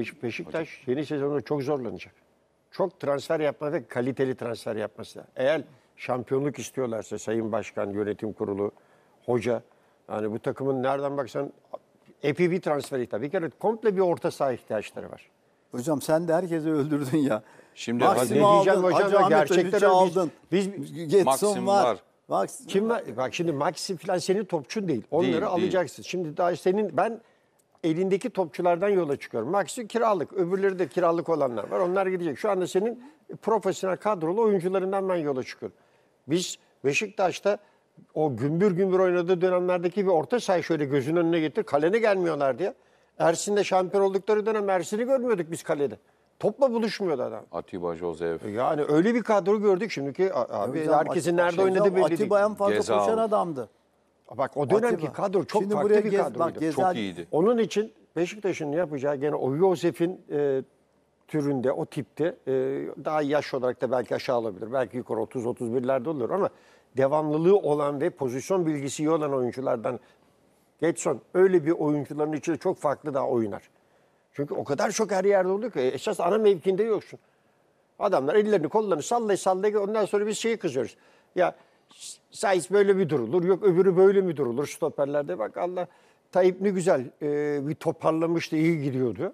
Beş, Beşiktaş Hocam. yeni sezonda çok zorlanacak. Çok transfer yapması, kaliteli transfer yapması Eğer şampiyonluk istiyorlarsa Sayın Başkan, Yönetim Kurulu, Hoca, yani bu takımın nereden baksan epi bir transferi ihtiyacı. Bir kere komple bir orta saha ihtiyaçları var. Hocam sen de herkesi öldürdün ya. Şimdi Maksim'i aldın, hocam Hacı gerçekten aldın. Biz, biz Getson var. var. Max, Kim var? Bak şimdi maksim falan senin topçun değil. Onları değil, alacaksın. Değil. Şimdi daha senin ben elindeki topçulardan yola çıkıyorum. Maxi kiralık, öbürleri de kiralık olanlar var. Onlar gidecek. Şu anda senin profesyonel kadrolu oyuncularından ben yola çıkıyorum. Biz Beşiktaş'ta o gümbür gümbür oynadığı dönemlerdeki bir orta sayı şöyle gözün önüne getir. Kalene gelmiyorlar diye. Ersin'de şampiyon oldukları dönem Ersin'i görmüyorduk biz kalede. Topla buluşmuyordu adam. Atiba, Josef. E yani öyle bir kadro gördük şimdiki abi. herkesin nerede şey oynadığı belli değil. Atiba en fazla koşan adamdı. Bak o dönemki Atiba. kadro çok Şimdi farklı bir gez- kadroydu. bak, Çok iyiydi. Onun için Beşiktaş'ın yapacağı gene o Yosef'in e, türünde, o tipte e, daha yaş olarak da belki aşağı olabilir. Belki yukarı 30-31'lerde olur ama devamlılığı olan ve pozisyon bilgisi iyi olan oyunculardan Getson öyle bir oyuncuların içinde çok farklı daha oynar. Çünkü o kadar çok her yerde oluyor ki e, esas ana mevkinde yoksun. Adamlar ellerini kollarını sallay sallay ondan sonra biz şeyi kızıyoruz. Ya Saiz böyle mi durulur? Yok öbürü böyle mi durulur? Stoperlerde bak Allah Tayyip ne güzel e, bir toparlamıştı, iyi gidiyordu.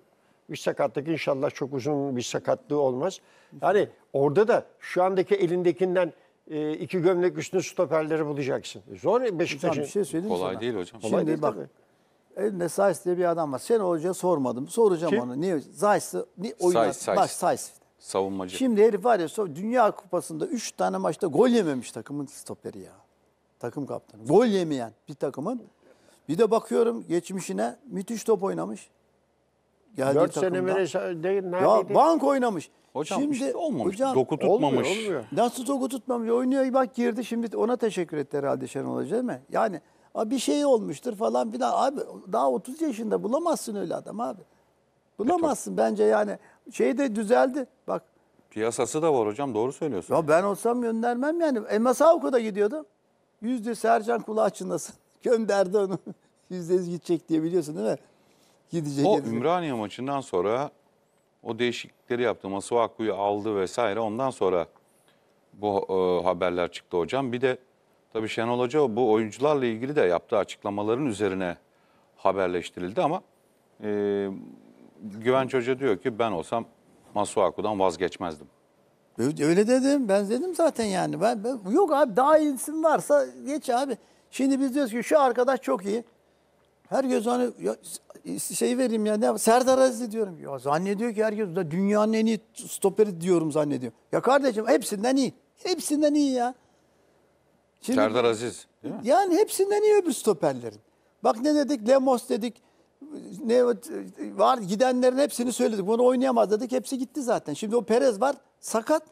Bir sakatlık inşallah çok uzun bir sakatlığı olmaz. Yani orada da şu andaki elindekinden e, iki gömlek üstüne stoperleri bulacaksın. E, zor Beşiktaş'ın. Bir şey söyleyeyim Kolay sana. değil hocam. Şimdi Kolay değil bak. Tabii. Elinde Saiz diye bir adam var. Sen hocaya sormadım. Soracağım Kim? onu. Niye? Zays'ı oyuna. Saiz, Saiz. Bak Saiz savunmacı. Şimdi herif var ya Dünya Kupası'nda 3 tane maçta gol yememiş takımın stoperi ya. Takım kaptanı. Gol yemeyen bir takımın. Bir de bakıyorum geçmişine müthiş top oynamış. Geldiği 4 sene takımda. beri değil, Ya bank oynamış. Hocam şimdi, işte olmamış. hocam, doku tutmamış. olmuyor, olmuyor. Nasıl doku tutmamış? Oynuyor bak girdi şimdi ona teşekkür etti herhalde Şenol Hoca değil mi? Yani bir şey olmuştur falan bir daha Abi daha 30 yaşında bulamazsın öyle adam abi. E, bulamazsın bence yani şey de düzeldi. Bak. Piyasası da var hocam doğru söylüyorsun. Ya ben olsam göndermem yani. Elmas Avuko'da gidiyordu. Yüzde Sercan Kulaççı'ndasın. Gönderdi onu. yüzde gidecek diye biliyorsun değil mi? Gidecek. O gidecek. Ümraniye maçından sonra o değişiklikleri yaptı. Masuaku'yu aldı vesaire. Ondan sonra bu e, haberler çıktı hocam. Bir de tabii Şenol Hoca bu oyuncularla ilgili de yaptığı açıklamaların üzerine haberleştirildi ama e, Güvenç Hoca diyor ki ben olsam Masuaku'dan vazgeçmezdim. Öyle dedim. Ben dedim zaten yani. Ben, ben yok abi daha iyisin varsa geç abi. Şimdi biz diyoruz ki şu arkadaş çok iyi. Herkes hani ya, şey vereyim ya ne Serdar Aziz diyorum. Ya zannediyor ki herkes da dünyanın en iyi stoperi diyorum zannediyor. Ya kardeşim hepsinden iyi. Hepsinden iyi ya. Şimdi, Serdar Aziz değil mi? Yani hepsinden iyi öbür stoperlerin. Bak ne dedik? Lemos dedik ne e, var gidenlerin hepsini söyledik. Bunu oynayamaz dedik. Hepsi gitti zaten. Şimdi o Perez var sakat.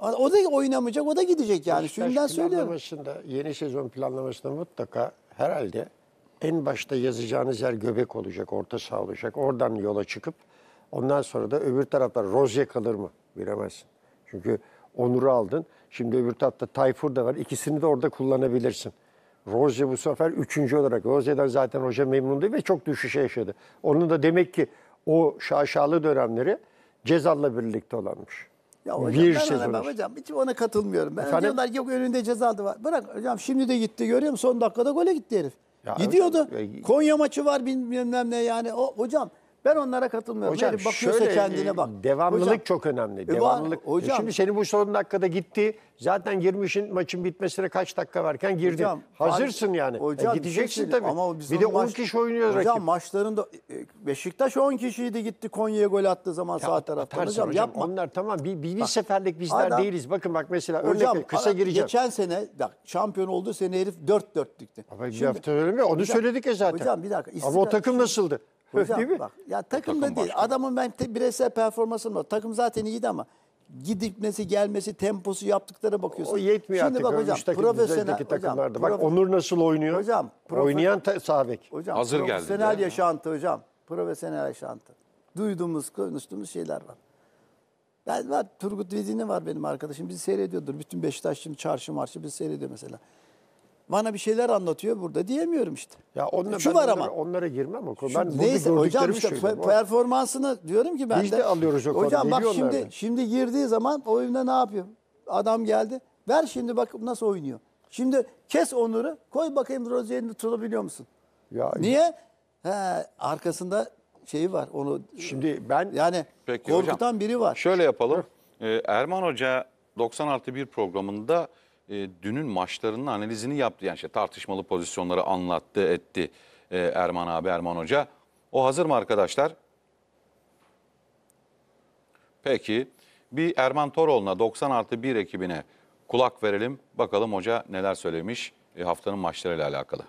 O da oynamayacak, o da gidecek yani. Şimdiden söylüyorum. Yeni sezon planlamasında mutlaka herhalde en başta yazacağınız yer göbek olacak, orta saha olacak. Oradan yola çıkıp ondan sonra da öbür tarafta Rozya kalır mı? Bilemezsin. Çünkü Onur'u aldın. Şimdi öbür tarafta Tayfur da var. İkisini de orada kullanabilirsin. Rose bu sefer üçüncü olarak. Rose'den zaten hoca memnundu ve çok düşüşe yaşadı. Onun da demek ki o şaşalı dönemleri Cezal'la birlikte olanmış. Ya hocam, bir ben sezon ben, hocam hiç ona katılmıyorum. Ben Efendim? diyorlar yok önünde cezalı var. Bırak hocam şimdi de gitti görüyor musun? Son dakikada gole gitti herif. Ya Gidiyordu. Hocam, e, Konya maçı var bilmem ne yani. O, hocam ben onlara katılmıyorum. Hocam bakıyorsa şöyle, kendine bak. Devamlılık hocam, çok önemli. E, devamlılık. Hocam, şimdi senin bu son dakikada gitti. Zaten girmişin maçın bitmesine kaç dakika varken girdi. Hocam, Hazırsın hani, yani. E hocam, e, gideceksin şey, tabii. Ama biz bir de 10 kişi oynuyor hocam, rakip. Hocam maçlarında e, Beşiktaş 10 kişiydi gitti Konya'ya gol attığı zaman ya, sağ taraftan. Hocam, hocam yapma. Onlar tamam bir, bir, bir seferlik bizler adam, değiliz. Bakın bak mesela hocam, örnek kısa gireceğim. Geçen sene bak şampiyon olduğu sene herif 4-4'lüktü. Ama bir hafta öyle mi? Onu hocam, söyledik ya zaten. Hocam bir dakika. Ama o takım nasıldı? Hocam değil mi? bak ya takım da değil. Başka. Adamın ben te, bireysel performansım var. Takım zaten iyiydi ama gidipmesi, gelmesi, temposu yaptıklarına bakıyorsun. O yetmiyor Şimdi artık. bak hocam profesyonel takımlarda. Hocam, bak Onur nasıl oynuyor? Hocam profe... oynayan sabek. Hocam Hazır profesyonel geldi yaşantı yani. hocam. Profesyonel yaşantı. Duyduğumuz, konuştuğumuz şeyler var. Ben var Turgut Vezini var benim arkadaşım. Bizi seyrediyordur. Bütün Beşiktaş şimdi çarşı marşı bizi seyrediyor mesela. Bana bir şeyler anlatıyor burada diyemiyorum işte. Ya onunla, Şu var onlara, ama. Onlara girmem o konu. Ben neyse hocam işte pe- performansını diyorum ki ben Biz de. de alıyoruz o konuda. Hocam bak şimdi, yani. şimdi girdiği zaman o oyunda ne yapıyor? Adam geldi. Ver şimdi bak nasıl oynuyor. Şimdi kes Onur'u koy bakayım Rozier'ini tutabiliyor musun? Ya, Niye? He, arkasında şeyi var onu. Şimdi ben yani Peki korkutan hocam, biri var. Şöyle yapalım. Ee, Erman Hoca 96 bir programında e, dünün maçlarının analizini yaptı. Yani işte tartışmalı pozisyonları anlattı, etti e, Erman abi, Erman Hoca. O hazır mı arkadaşlar? Peki bir Erman Toroğlu'na 90 artı 1 ekibine kulak verelim. Bakalım hoca neler söylemiş e, haftanın maçlarıyla alakalı.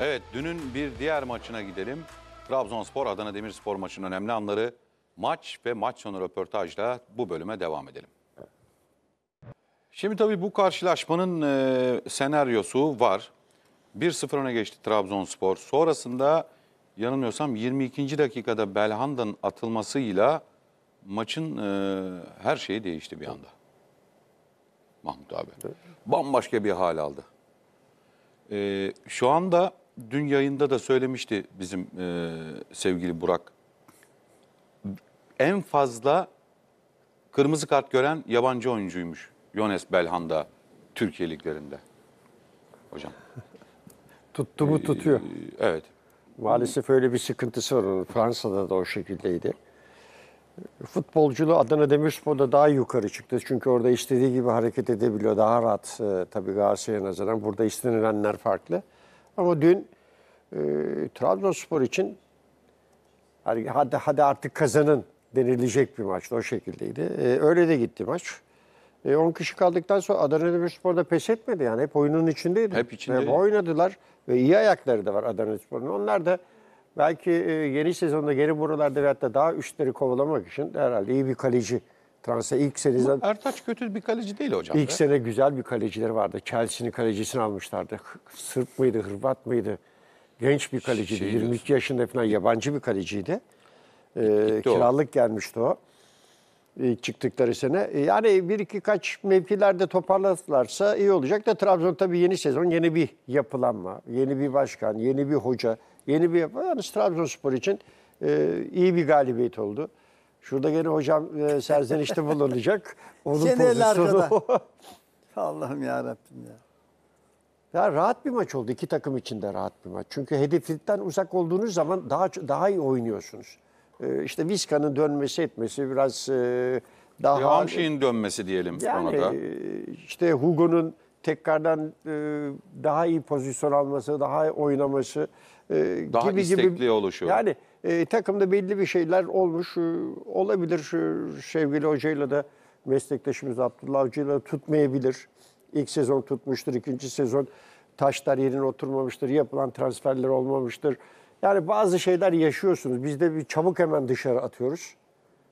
Evet dünün bir diğer maçına gidelim. Trabzonspor Adana Demirspor maçının önemli anları maç ve maç sonu röportajla bu bölüme devam edelim. Şimdi tabii bu karşılaşmanın e, senaryosu var. 1-0 öne geçti Trabzonspor. Sonrasında yanılmıyorsam 22. dakikada Belhanda'nın atılmasıyla maçın e, her şeyi değişti bir anda. Mahmut abi. Bambaşka bir hal aldı. E, şu anda dün yayında da söylemişti bizim e, sevgili Burak. En fazla kırmızı kart gören yabancı oyuncuymuş Yones Belhanda Türkiye liglerinde hocam. Tuttu mu tutuyor. Ee, evet. Maalesef öyle bir sıkıntısı var Fransa'da da o şekildeydi. Futbolculuğu Adana Demirspor'da daha yukarı çıktı. Çünkü orada istediği gibi hareket edebiliyor. Daha rahat e, tabii Galatasaray'a nazaran. Burada istenilenler farklı. Ama dün e, Trabzonspor için hadi, hadi artık kazanın denilecek bir maçtı. O şekildeydi. E, öyle de gitti maç. E, 10 kişi kaldıktan sonra Adana Demirspor'da pes etmedi yani. Hep oyunun içindeydi. Hep içindeydi. Ve oynadılar ve iyi ayakları da var Adana Demirspor'un. Onlar da belki e, yeni sezonda geri buralarda veyahut da daha üstleri kovalamak için herhalde iyi bir kaleci transfer ilk seneden... Ertaç kötü bir kaleci değil hocam. İlk be. sene güzel bir kalecileri vardı. Chelsea'nin kalecisini almışlardı. Sırp mıydı, Hırvat mıydı? Genç bir kaleciydi. Şey 22 diyorsun. yaşında falan yabancı bir kaleciydi. Ee, kiralık o. gelmişti o. E, çıktıkları sene. E, yani bir iki kaç mevkilerde toparladılarsa iyi olacak da Trabzon tabii yeni sezon yeni bir yapılanma, yeni bir başkan, yeni bir hoca, yeni bir yapı. Yalnız Trabzonspor için e, iyi bir galibiyet oldu. Şurada gene hocam e, serzenişte bulunacak. Onun Senin arkada. Allah'ım ya Rabbim ya. Ya rahat bir maç oldu. İki takım için de rahat bir maç. Çünkü hedeflikten uzak olduğunuz zaman daha daha iyi oynuyorsunuz e, işte Vizca'nın dönmesi etmesi biraz e, daha... E, Hamşi'nin dönmesi diyelim yani, ona da. E, işte Hugo'nun tekrardan e, daha iyi pozisyon alması, daha oynaması daha gibi istekli gibi. oluşu. Yani takımda belli bir şeyler olmuş olabilir. E, sevgili hocayla da meslektaşımız Abdullah Avcı'yla tutmayabilir. İlk sezon tutmuştur, ikinci sezon taşlar yerine oturmamıştır, yapılan transferler olmamıştır. Yani bazı şeyler yaşıyorsunuz. Biz de bir çabuk hemen dışarı atıyoruz.